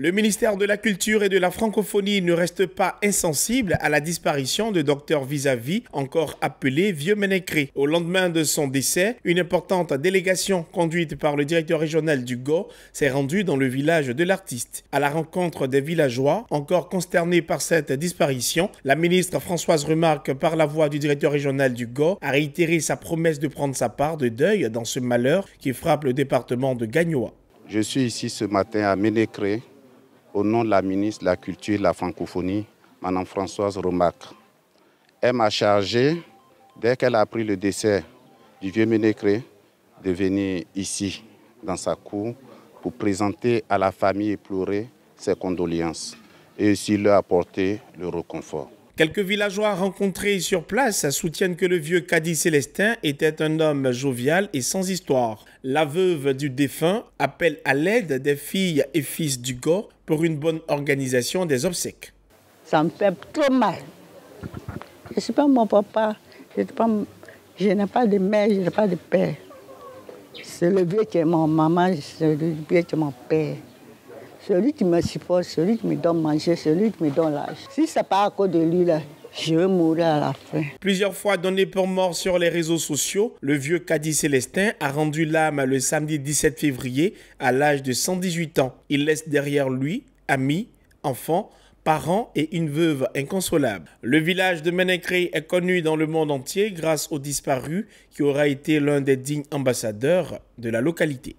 Le ministère de la Culture et de la Francophonie ne reste pas insensible à la disparition de Docteur Vis-à-vis, encore appelé Vieux Ménécré. Au lendemain de son décès, une importante délégation conduite par le directeur régional du GO s'est rendue dans le village de l'artiste. À la rencontre des villageois, encore consternés par cette disparition, la ministre Françoise Remarque, par la voix du directeur régional du GO, a réitéré sa promesse de prendre sa part de deuil dans ce malheur qui frappe le département de Gagnois. Je suis ici ce matin à Ménécré au nom de la ministre de la Culture et de la Francophonie, Madame Françoise Romac. Elle m'a chargé, dès qu'elle a appris le décès du vieux Ménécré, de venir ici, dans sa cour, pour présenter à la famille et pleurer ses condoléances et aussi leur apporter le réconfort. Quelques villageois rencontrés sur place soutiennent que le vieux Cadi Célestin était un homme jovial et sans histoire. La veuve du défunt appelle à l'aide des filles et fils du go pour une bonne organisation des obsèques. Ça me fait trop mal. Je ne suis pas mon papa, je n'ai pas, de mère, je n'ai pas de père. C'est le vieux qui est mon maman, c'est le vieux qui est mon père. Celui qui me supporte, celui qui me donne manger, celui qui me donne l'âge. Si n'est pas à cause de lui, là, je vais mourir à la fin. Plusieurs fois donné pour mort sur les réseaux sociaux, le vieux Caddy Célestin a rendu l'âme le samedi 17 février à l'âge de 118 ans. Il laisse derrière lui amis, enfants, parents et une veuve inconsolable. Le village de Ménécré est connu dans le monde entier grâce au disparu qui aura été l'un des dignes ambassadeurs de la localité.